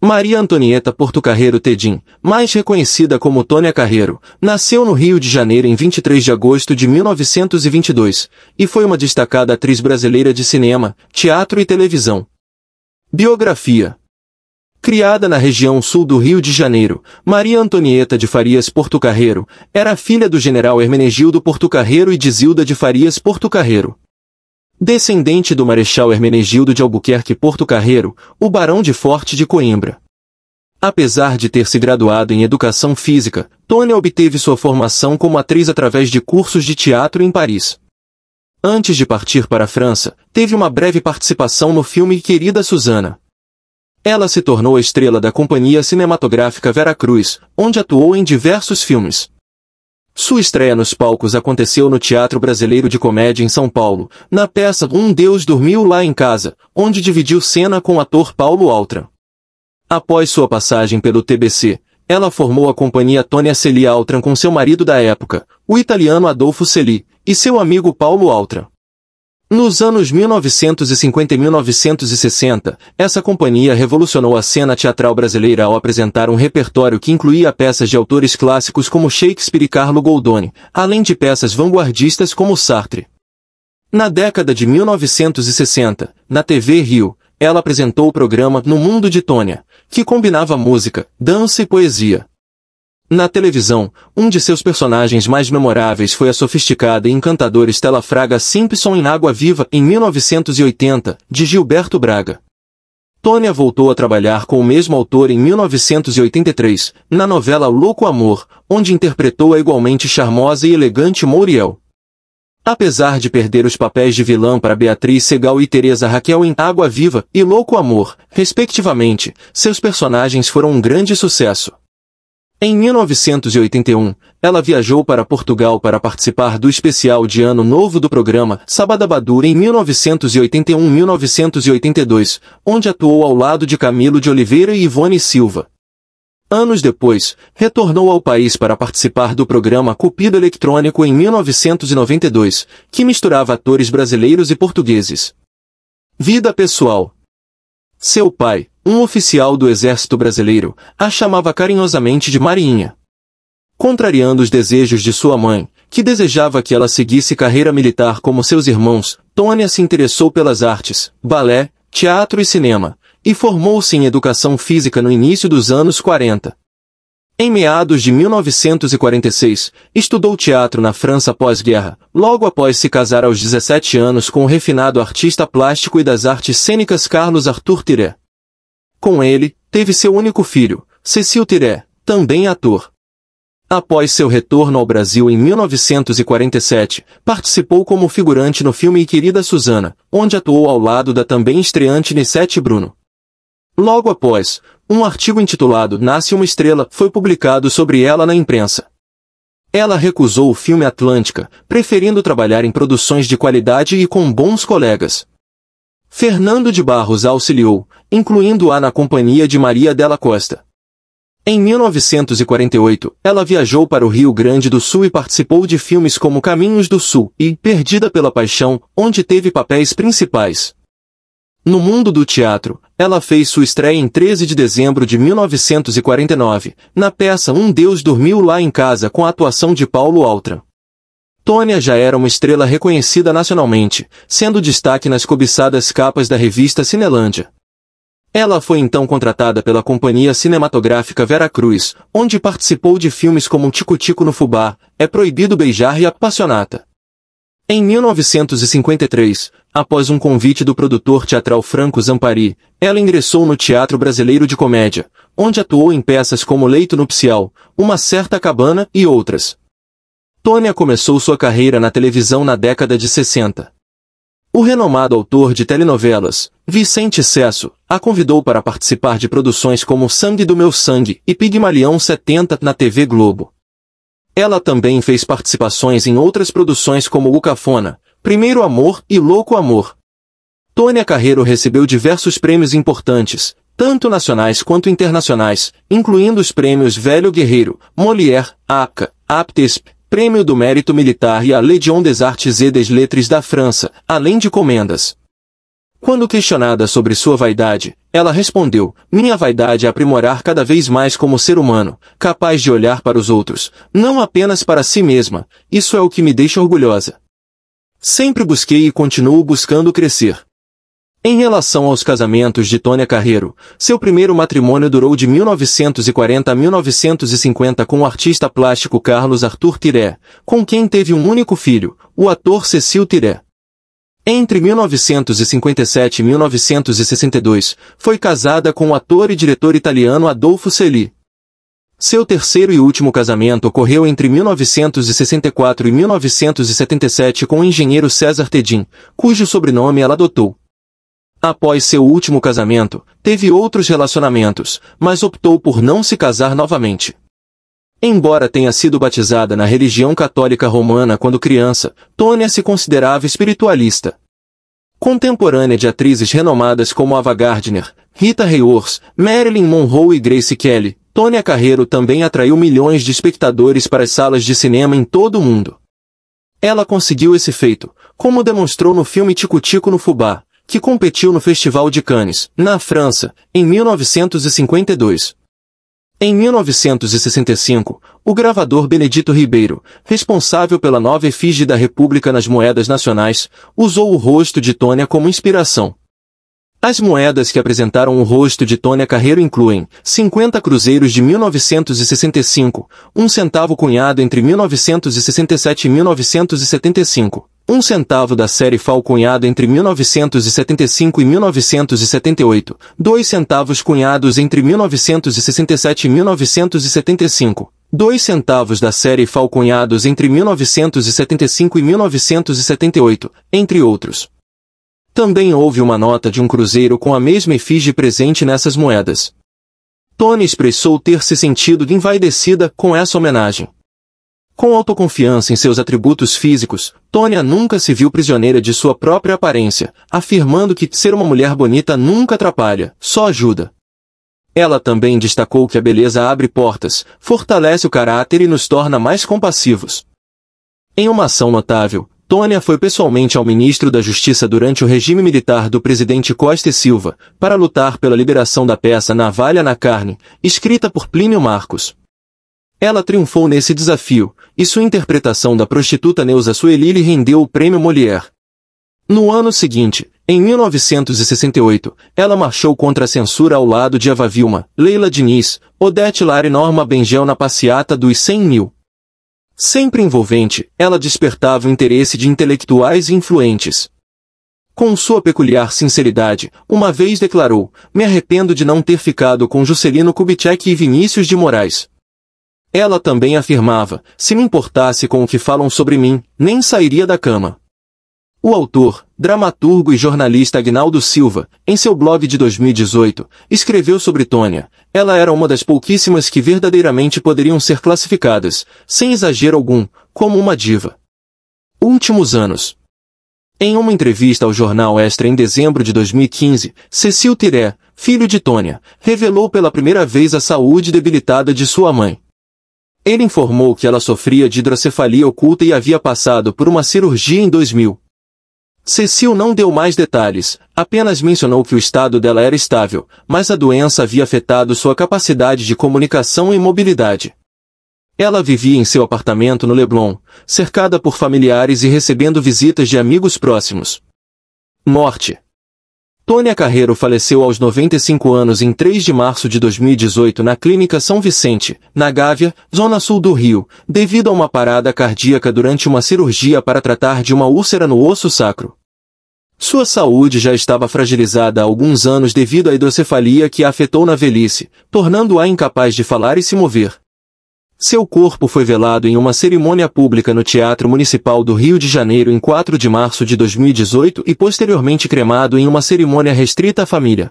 Maria Antonieta Porto Carreiro Tedim, mais reconhecida como Tônia Carreiro, nasceu no Rio de Janeiro em 23 de agosto de 1922 e foi uma destacada atriz brasileira de cinema, teatro e televisão. Biografia Criada na região sul do Rio de Janeiro, Maria Antonieta de Farias Porto Carreiro era filha do general Hermenegildo Porto Carreiro e de Zilda de Farias Porto Carreiro. Descendente do Marechal Hermenegildo de Albuquerque Porto Carreiro, o Barão de Forte de Coimbra. Apesar de ter se graduado em Educação Física, Tônia obteve sua formação como atriz através de cursos de teatro em Paris. Antes de partir para a França, teve uma breve participação no filme Querida Susana. Ela se tornou a estrela da companhia cinematográfica Veracruz, onde atuou em diversos filmes. Sua estreia nos palcos aconteceu no Teatro Brasileiro de Comédia em São Paulo, na peça Um Deus Dormiu Lá em Casa, onde dividiu cena com o ator Paulo Altra. Após sua passagem pelo TBC, ela formou a companhia Tônia Celi Altran com seu marido da época, o italiano Adolfo Celi, e seu amigo Paulo Altra. Nos anos 1950 e 1960, essa companhia revolucionou a cena teatral brasileira ao apresentar um repertório que incluía peças de autores clássicos como Shakespeare e Carlo Goldoni, além de peças vanguardistas como Sartre. Na década de 1960, na TV Rio, ela apresentou o programa No Mundo de Tônia, que combinava música, dança e poesia. Na televisão, um de seus personagens mais memoráveis foi a sofisticada e encantadora Estela Fraga Simpson em Água Viva, em 1980, de Gilberto Braga. Tônia voltou a trabalhar com o mesmo autor em 1983, na novela Louco Amor, onde interpretou a igualmente charmosa e elegante Muriel. Apesar de perder os papéis de vilã para Beatriz Segal e Teresa Raquel em Água Viva e Louco Amor, respectivamente, seus personagens foram um grande sucesso. Em 1981, ela viajou para Portugal para participar do especial de Ano Novo do programa Sabadabadur em 1981-1982, onde atuou ao lado de Camilo de Oliveira e Ivone Silva. Anos depois, retornou ao país para participar do programa Cupido Eletrônico em 1992, que misturava atores brasileiros e portugueses. Vida pessoal. Seu pai, um oficial do Exército Brasileiro, a chamava carinhosamente de Marinha. Contrariando os desejos de sua mãe, que desejava que ela seguisse carreira militar como seus irmãos, Tônia se interessou pelas artes, balé, teatro e cinema, e formou-se em educação física no início dos anos 40. Em meados de 1946, estudou teatro na França pós-guerra, logo após se casar aos 17 anos com o refinado artista plástico e das artes cênicas Carlos Arthur Tiré. Com ele, teve seu único filho, Cecil Tiré, também ator. Após seu retorno ao Brasil em 1947, participou como figurante no filme Querida Suzana, onde atuou ao lado da também estreante Nissete Bruno. Logo após, um artigo intitulado Nasce uma Estrela foi publicado sobre ela na imprensa. Ela recusou o filme Atlântica, preferindo trabalhar em produções de qualidade e com bons colegas. Fernando de Barros a auxiliou, incluindo-a na companhia de Maria Della Costa. Em 1948, ela viajou para o Rio Grande do Sul e participou de filmes como Caminhos do Sul e Perdida pela Paixão, onde teve papéis principais. No mundo do teatro, ela fez sua estreia em 13 de dezembro de 1949, na peça Um Deus Dormiu Lá em Casa com a atuação de Paulo Altran. Tônia já era uma estrela reconhecida nacionalmente, sendo destaque nas cobiçadas capas da revista Cinelândia. Ela foi então contratada pela companhia cinematográfica Vera Cruz, onde participou de filmes como Tico Tico no Fubá, É Proibido Beijar e Apassionata. Em 1953, após um convite do produtor teatral Franco Zampari, ela ingressou no Teatro Brasileiro de Comédia, onde atuou em peças como Leito Nupcial, Uma Certa Cabana e outras. Tônia começou sua carreira na televisão na década de 60. O renomado autor de telenovelas, Vicente Cesso a convidou para participar de produções como Sangue do Meu Sangue e Pigmalião 70 na TV Globo. Ela também fez participações em outras produções como O Cafona, Primeiro Amor e Louco Amor. Tônia Carreiro recebeu diversos prêmios importantes, tanto nacionais quanto internacionais, incluindo os prêmios Velho Guerreiro, Molière, ACA, APTESP, Prêmio do Mérito Militar e a Légion des Arts et des Lettres da França, além de comendas. Quando questionada sobre sua vaidade, ela respondeu, minha vaidade é aprimorar cada vez mais como ser humano, capaz de olhar para os outros, não apenas para si mesma, isso é o que me deixa orgulhosa. Sempre busquei e continuo buscando crescer. Em relação aos casamentos de Tônia Carreiro, seu primeiro matrimônio durou de 1940 a 1950 com o artista plástico Carlos Arthur Tiré, com quem teve um único filho, o ator Cecil Tiré. Entre 1957 e 1962, foi casada com o ator e diretor italiano Adolfo Celi. Seu terceiro e último casamento ocorreu entre 1964 e 1977 com o engenheiro César Tedin, cujo sobrenome ela adotou. Após seu último casamento, teve outros relacionamentos, mas optou por não se casar novamente. Embora tenha sido batizada na religião católica romana quando criança, Tônia se considerava espiritualista. Contemporânea de atrizes renomadas como Ava Gardner, Rita Hayworth, Marilyn Monroe e Grace Kelly, Tônia Carreiro também atraiu milhões de espectadores para as salas de cinema em todo o mundo. Ela conseguiu esse feito, como demonstrou no filme Tico-Tico no Fubá, que competiu no Festival de Cannes, na França, em 1952. Em 1965, o gravador Benedito Ribeiro, responsável pela nova efígie da República nas moedas nacionais, usou o rosto de Tônia como inspiração. As moedas que apresentaram o rosto de Tônia Carreiro incluem 50 cruzeiros de 1965, um centavo cunhado entre 1967 e 1975, um centavo da série FAL cunhado entre 1975 e 1978, dois centavos cunhados entre 1967 e 1975, dois centavos da série FAL cunhados entre 1975 e 1978, entre outros. Também houve uma nota de um cruzeiro com a mesma efígie presente nessas moedas. Tony expressou ter se sentido envaidecida com essa homenagem. Com autoconfiança em seus atributos físicos, Tônia nunca se viu prisioneira de sua própria aparência, afirmando que ser uma mulher bonita nunca atrapalha, só ajuda. Ela também destacou que a beleza abre portas, fortalece o caráter e nos torna mais compassivos. Em uma ação notável, Tônia foi pessoalmente ao ministro da Justiça durante o regime militar do presidente Costa e Silva, para lutar pela liberação da peça Navalha na Carne, escrita por Plínio Marcos. Ela triunfou nesse desafio, e sua interpretação da prostituta Neuza Sueli lhe rendeu o prêmio Molière. No ano seguinte, em 1968, ela marchou contra a censura ao lado de Eva Vilma, Leila Diniz, Odete Lara e Norma Bengel na passeata dos 100 mil. Sempre envolvente, ela despertava o interesse de intelectuais influentes. Com sua peculiar sinceridade, uma vez declarou, me arrependo de não ter ficado com Juscelino Kubitschek e Vinícius de Moraes, ela também afirmava, se me importasse com o que falam sobre mim, nem sairia da cama. O autor, dramaturgo e jornalista Agnaldo Silva, em seu blog de 2018, escreveu sobre Tônia. Ela era uma das pouquíssimas que verdadeiramente poderiam ser classificadas, sem exagero algum, como uma diva. Últimos anos. Em uma entrevista ao jornal Extra em dezembro de 2015, Cecil Tiré, filho de Tônia, revelou pela primeira vez a saúde debilitada de sua mãe. Ele informou que ela sofria de hidrocefalia oculta e havia passado por uma cirurgia em 2000. Cecil não deu mais detalhes, apenas mencionou que o estado dela era estável, mas a doença havia afetado sua capacidade de comunicação e mobilidade. Ela vivia em seu apartamento no Leblon, cercada por familiares e recebendo visitas de amigos próximos. Morte Tônia Carreiro faleceu aos 95 anos em 3 de março de 2018 na Clínica São Vicente, na Gávea, zona sul do Rio, devido a uma parada cardíaca durante uma cirurgia para tratar de uma úlcera no osso sacro. Sua saúde já estava fragilizada há alguns anos devido à hidrocefalia que a afetou na velhice, tornando-a incapaz de falar e se mover. Seu corpo foi velado em uma cerimônia pública no Teatro Municipal do Rio de Janeiro em 4 de março de 2018 e posteriormente cremado em uma cerimônia restrita à família.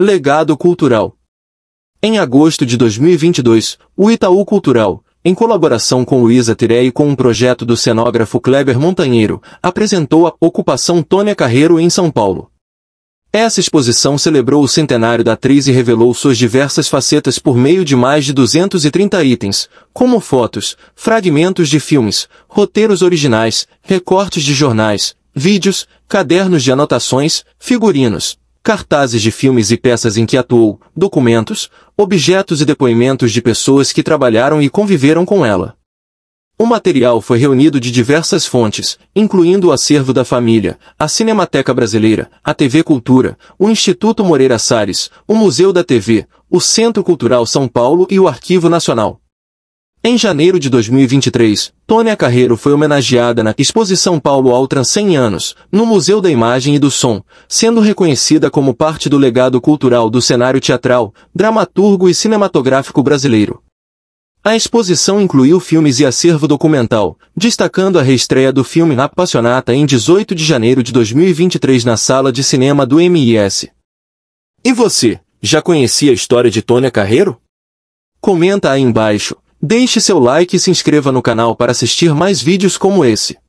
Legado Cultural Em agosto de 2022, o Itaú Cultural, em colaboração com Luísa Tirei com um projeto do cenógrafo Kleber Montanheiro, apresentou a Ocupação Tônia Carreiro em São Paulo. Essa exposição celebrou o centenário da atriz e revelou suas diversas facetas por meio de mais de 230 itens, como fotos, fragmentos de filmes, roteiros originais, recortes de jornais, vídeos, cadernos de anotações, figurinos, cartazes de filmes e peças em que atuou, documentos, objetos e depoimentos de pessoas que trabalharam e conviveram com ela. O material foi reunido de diversas fontes, incluindo o acervo da família, a Cinemateca Brasileira, a TV Cultura, o Instituto Moreira Salles, o Museu da TV, o Centro Cultural São Paulo e o Arquivo Nacional. Em janeiro de 2023, Tônia Carreiro foi homenageada na Exposição Paulo Altran 100 anos, no Museu da Imagem e do Som, sendo reconhecida como parte do legado cultural do cenário teatral, dramaturgo e cinematográfico brasileiro. A exposição incluiu filmes e acervo documental, destacando a reestreia do filme Apassionata em 18 de janeiro de 2023 na sala de cinema do MIS. E você, já conhecia a história de Tônia Carreiro? Comenta aí embaixo, deixe seu like e se inscreva no canal para assistir mais vídeos como esse.